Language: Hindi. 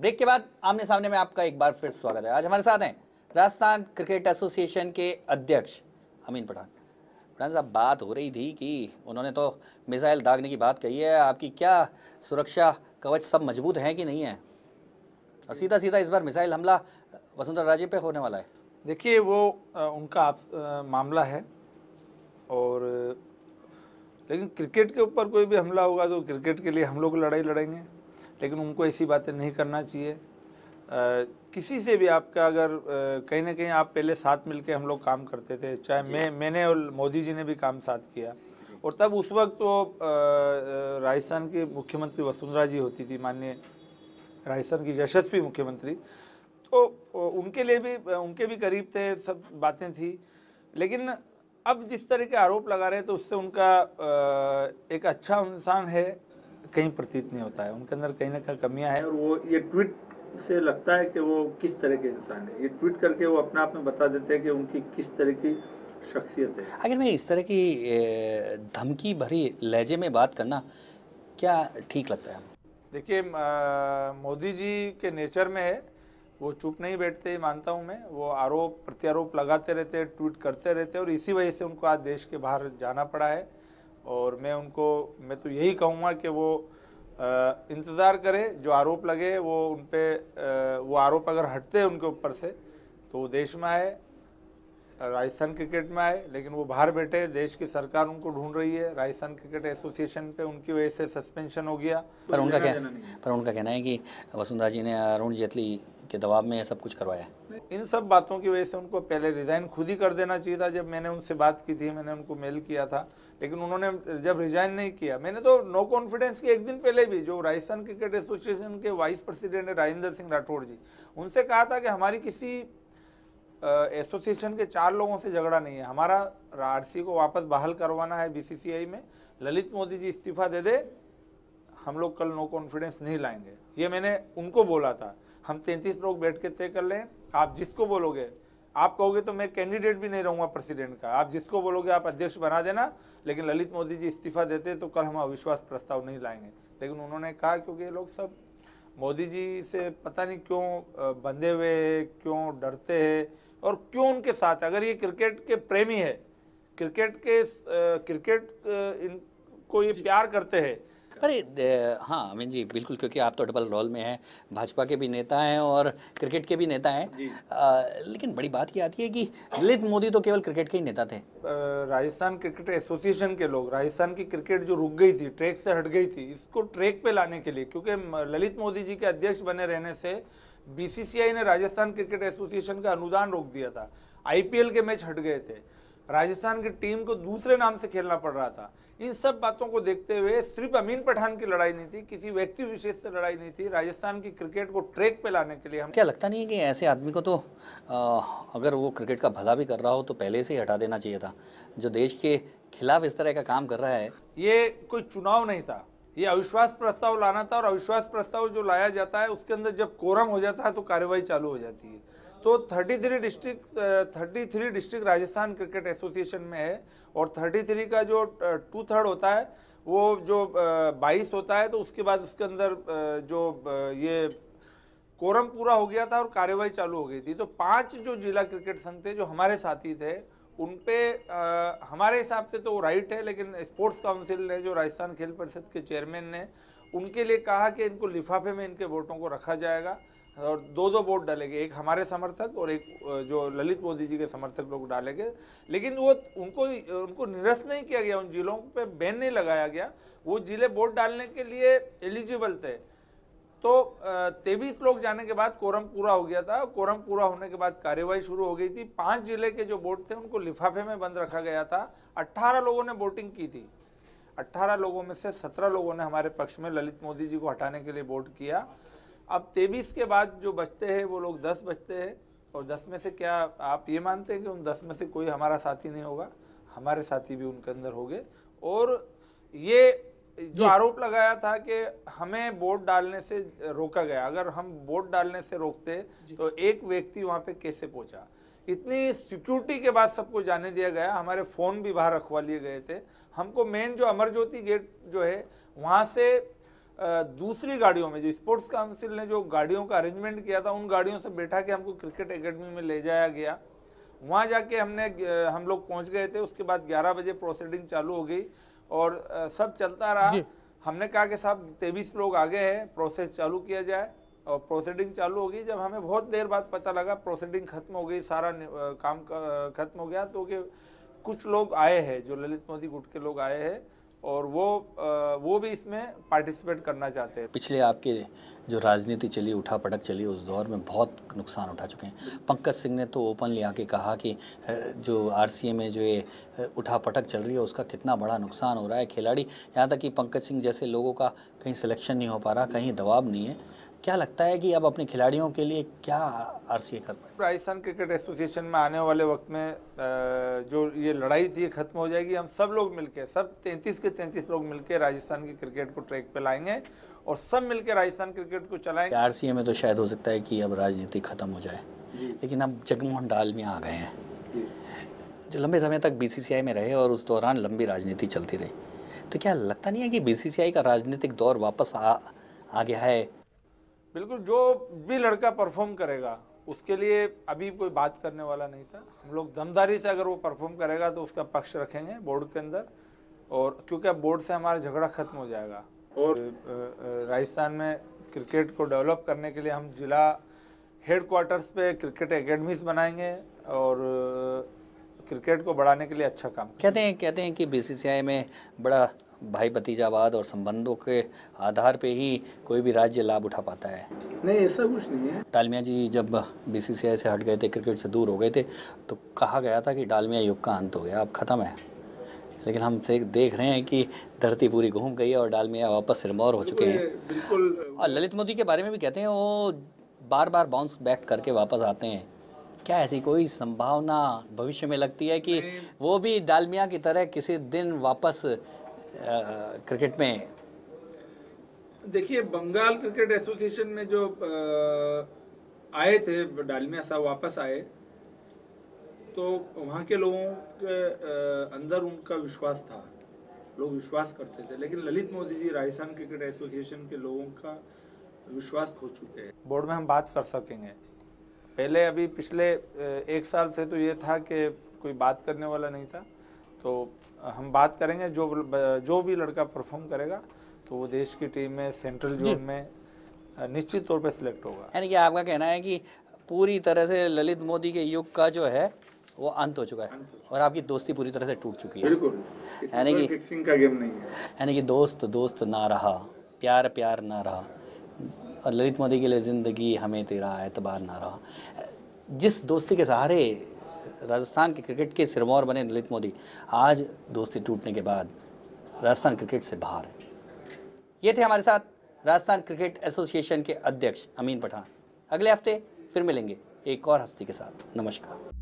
ब्रेक के बाद आमने सामने में आपका एक बार फिर स्वागत है आज हमारे साथ हैं राजस्थान क्रिकेट एसोसिएशन के अध्यक्ष अमीन पठान पठान साहब बात हो रही थी कि उन्होंने तो मिसाइल दागने की बात कही है आपकी क्या सुरक्षा कवच सब मजबूत हैं कि नहीं है और सीधा सीधा इस बार मिसाइल हमला वसुंधरा राजे पे होने वाला है देखिए वो आ, उनका आप, आ, मामला है और लेकिन क्रिकेट के ऊपर कोई भी हमला होगा तो क्रिकेट के लिए हम लोग लड़ाई लड़ेंगे लेकिन उनको ऐसी बातें नहीं करना चाहिए किसी से भी आपका अगर कहीं ना कहीं आप पहले साथ मिलके हम लोग काम करते थे चाहे मैं मैंने और मोदी जी ने भी काम साथ किया और तब उस वक्त तो राजस्थान की मुख्यमंत्री वसुंधरा जी होती थी माननीय राजस्थान की यशस्वी मुख्यमंत्री तो उनके लिए भी उनके भी करीब थे सब बातें थी लेकिन अब जिस तरह के आरोप लगा रहे हैं तो उससे उनका एक अच्छा इंसान है कहीं प्रतीत नहीं होता है उनके अंदर कहीं ना कहीं कमियां हैं और वो ये ट्वीट से लगता है कि वो किस तरह के इंसान है ये ट्वीट करके वो अपने आप में बता देते हैं कि उनकी किस तरह की शख्सियत है अगर मैं इस तरह की धमकी भरी लहजे में बात करना क्या ठीक लगता है देखिए मोदी जी के नेचर में है वो चुप नहीं बैठते मानता हूँ मैं वो आरोप प्रत्यारोप लगाते रहते ट्वीट करते रहते और इसी वजह से उनको आज देश के बाहर जाना पड़ा है और मैं उनको मैं तो यही कहूँगा कि वो इंतज़ार करें जो आरोप लगे वो उन पर वो आरोप अगर हटते हैं उनके ऊपर से तो वो देश में आए राजस्थान क्रिकेट में आए लेकिन वो बाहर बैठे देश की सरकार उनको ढूंढ रही है राजस्थान क्रिकेट एसोसिएशन पे उनकी वजह से सस्पेंशन हो गया पर उनका कहना पर उनका कहना है कि वसुंधरा जी ने अरुण जेटली के दबाव में सब कुछ करवाया है इन सब बातों की वजह से उनको पहले रिज़ाइन खुद ही कर देना चाहिए था जब मैंने उनसे बात की थी मैंने उनको मेल किया था लेकिन उन्होंने जब रिज़ाइन नहीं किया मैंने तो नो कॉन्फिडेंस की एक दिन पहले भी जो राजस्थान क्रिकेट एसोसिएशन के वाइस प्रेसिडेंट है राजेंद्र सिंह राठौड़ जी उनसे कहा था कि हमारी किसी एसोसिएशन के चार लोगों से झगड़ा नहीं है हमारा आरसी को वापस बहाल करवाना है बी में ललित मोदी जी इस्तीफा दे दे हम लोग कल नो कॉन्फिडेंस नहीं लाएंगे ये मैंने उनको बोला था हम तैंतीस लोग बैठ के तय कर लें आप जिसको बोलोगे आप कहोगे तो मैं कैंडिडेट भी नहीं रहूंगा प्रेसिडेंट का आप जिसको बोलोगे आप अध्यक्ष बना देना लेकिन ललित मोदी जी इस्तीफा देते तो कल हम अविश्वास प्रस्ताव नहीं लाएंगे लेकिन उन्होंने कहा क्योंकि ये लोग सब मोदी जी से पता नहीं क्यों बंधे हुए क्यों डरते हैं और क्यों उनके साथ अगर ये क्रिकेट के प्रेमी है क्रिकेट के क्रिकेट इनको ये प्यार करते हैं पर हाँ अमीन जी बिल्कुल क्योंकि आप तो डबल रोल में हैं भाजपा के भी नेता हैं और क्रिकेट के भी नेता हैं लेकिन बड़ी बात ये आती है कि ललित मोदी तो केवल क्रिकेट के ही नेता थे राजस्थान क्रिकेट एसोसिएशन के लोग राजस्थान की क्रिकेट जो रुक गई थी ट्रैक से हट गई थी इसको ट्रैक पे लाने के लिए क्योंकि ललित मोदी जी के अध्यक्ष बने रहने से बीसीसीआई ने राजस्थान क्रिकेट एसोसिएशन का अनुदान रोक दिया था आईपीएल के मैच हट गए थे राजस्थान की टीम को दूसरे नाम से खेलना पड़ रहा था इन सब बातों को देखते हुए सिर्फ अमीन पठान की लड़ाई नहीं थी किसी व्यक्ति विशेष से लड़ाई नहीं थी राजस्थान की क्रिकेट को ट्रैक पे लाने के लिए हम क्या लगता नहीं है कि ऐसे आदमी को तो आ, अगर वो क्रिकेट का भला भी कर रहा हो तो पहले से ही हटा देना चाहिए था जो देश के खिलाफ इस तरह का काम कर रहा है ये कोई चुनाव नहीं था ये अविश्वास प्रस्ताव लाना था और अविश्वास प्रस्ताव जो लाया जाता है उसके अंदर जब कोरम हो जाता है तो कार्रवाई चालू हो जाती है तो 33 district 33 district Rajasthan cricket association में है और 33 का जो टू थर्ड होता है वो जो 22 होता है तो उसके बाद उसके अंदर जो ये कोरम पूरा हो गया था और कार्यवाही चालू हो गई थी तो पांच जो जिला क्रिकेट संघ थे जो हमारे साथी थे उन पे आ, हमारे हिसाब से तो वो राइट है लेकिन स्पोर्ट्स काउंसिल ने जो राजस्थान खेल परिषद के चेयरमैन ने उनके लिए कहा कि इनको लिफाफे में इनके वोटों को रखा जाएगा और दो दो वोट डालेंगे एक हमारे समर्थक और एक जो ललित मोदी जी के समर्थक लोग डालेंगे लेकिन वो उनको उनको निरस्त नहीं किया गया उन जिलों पे बैन नहीं लगाया गया वो जिले वोट डालने के लिए एलिजिबल थे तो तेईस लोग जाने के बाद कोरम पूरा हो गया था कोरम पूरा होने के बाद कार्यवाही शुरू हो गई थी पाँच जिले के जो वोट थे उनको लिफाफे में बंद रखा गया था अट्ठारह लोगों ने वोटिंग की थी 18 लोगों में से 17 लोगों ने हमारे पक्ष में ललित मोदी जी को हटाने के लिए वोट किया अब तेईस के बाद जो बचते हैं वो लोग दस बचते हैं और दस में से क्या आप ये मानते हैं कि उन दस में से कोई हमारा साथी नहीं होगा हमारे साथी भी उनके अंदर हो गए और ये जो आरोप लगाया था कि हमें वोट डालने से रोका गया अगर हम वोट डालने से रोकते तो एक व्यक्ति वहाँ पे कैसे पहुँचा इतनी सिक्योरिटी के बाद सबको जाने दिया गया हमारे फ़ोन भी बाहर रखवा लिए गए थे हमको मेन जो अमर ज्योति गेट जो है वहाँ से दूसरी गाड़ियों में जो स्पोर्ट्स काउंसिल ने जो गाड़ियों का अरेंजमेंट किया था उन गाड़ियों से बैठा के हमको क्रिकेट एकेडमी में ले जाया गया वहाँ जाके हमने हम लोग पहुँच गए थे उसके बाद 11 बजे प्रोसीडिंग चालू हो गई और सब चलता रहा हमने कहा कि साहब तेईस लोग आगे हैं प्रोसेस चालू किया जाए और प्रोसीडिंग चालू हो गई जब हमें बहुत देर बाद पता लगा प्रोसीडिंग खत्म हो गई सारा काम खत्म हो गया तो कि कुछ लोग आए हैं जो ललित मोदी गुट के लोग आए हैं और वो वो भी इसमें पार्टिसिपेट करना चाहते हैं पिछले आपके जो राजनीति चली उठा पटक चली उस दौर में बहुत नुकसान उठा चुके हैं पंकज सिंह ने तो ओपनली आके कहा कि जो आर में जो ये उठा पटक चल रही है उसका कितना बड़ा नुकसान हो रहा है खिलाड़ी यहाँ तक कि पंकज सिंह जैसे लोगों का कहीं सिलेक्शन नहीं हो पा रहा कहीं दबाव नहीं है क्या लगता है कि अब अपने खिलाड़ियों के लिए क्या आर सी कर पाए राजस्थान क्रिकेट एसोसिएशन में आने वाले वक्त में जो ये लड़ाई थी ख़त्म हो जाएगी हम सब लोग मिलके सब 33 के 33 लोग मिलके राजस्थान के क्रिकेट को ट्रैक पे लाएंगे और सब मिलके राजस्थान क्रिकेट को चलाएंगे आर सी ए में तो शायद हो सकता है कि अब राजनीति ख़त्म हो जाए लेकिन अब जगमोहन डाल में आ गए हैं जो लंबे समय तक आई में रहे और उस दौरान लंबी राजनीति चलती रही तो क्या लगता नहीं है कि आई का राजनीतिक दौर वापस आ आ गया है बिल्कुल जो भी लड़का परफॉर्म करेगा उसके लिए अभी कोई बात करने वाला नहीं था हम लोग दमदारी से अगर वो परफॉर्म करेगा तो उसका पक्ष रखेंगे बोर्ड के अंदर और क्योंकि अब बोर्ड से हमारा झगड़ा खत्म हो जाएगा और राजस्थान में क्रिकेट को डेवलप करने के लिए हम जिला हेड क्वार्टर्स पे क्रिकेट एकेडमीज बनाएंगे और क्रिकेट को बढ़ाने के लिए अच्छा काम कहते हैं कहते हैं कि बीसीसीआई में बड़ा भाई भतीजावाद और संबंधों के आधार पे ही कोई भी राज्य लाभ उठा पाता है नहीं ऐसा कुछ नहीं है डालमिया जी जब बी से हट गए थे क्रिकेट से दूर हो गए थे तो कहा गया था कि डालमिया युग का अंत हो गया अब ख़त्म है लेकिन हम से देख रहे हैं कि धरती पूरी घूम गई है और डालमिया वापस सिरमौर हो चुके हैं और ललित मोदी के बारे में भी कहते हैं वो बार बार बाउंस बैक करके वापस आते हैं क्या ऐसी कोई संभावना भविष्य में लगती है कि वो भी डालमिया की तरह किसी दिन वापस क्रिकेट में देखिए बंगाल क्रिकेट एसोसिएशन में जो आए थे डालमिया साहब वापस आए तो वहाँ के लोगों के अंदर उनका विश्वास था लोग विश्वास करते थे लेकिन ललित मोदी जी राजस्थान क्रिकेट एसोसिएशन के लोगों का विश्वास खो चुके हैं बोर्ड में हम बात कर सकेंगे पहले अभी पिछले एक साल से तो ये था कि कोई बात करने वाला नहीं था तो हम बात करेंगे जो जो भी लड़का परफॉर्म करेगा तो वो देश की टीम में सेंट्रल जोन में निश्चित तौर पे सिलेक्ट होगा यानी कि आपका कहना है कि पूरी तरह से ललित मोदी के युग का जो है वो अंत हो चुका है और आपकी दोस्ती पूरी तरह से टूट चुकी है यानी कि फिक्सिंग का गेम नहीं है यानी कि दोस्त दोस्त ना रहा प्यार प्यार ना रहा और ललित मोदी के लिए ज़िंदगी हमें तेरा एतबार ना रहा जिस दोस्ती के सहारे राजस्थान के क्रिकेट के सिरमौर बने ललित मोदी आज दोस्ती टूटने के बाद राजस्थान क्रिकेट से बाहर है ये थे हमारे साथ राजस्थान क्रिकेट एसोसिएशन के अध्यक्ष अमीन पठान अगले हफ्ते फिर मिलेंगे एक और हस्ती के साथ नमस्कार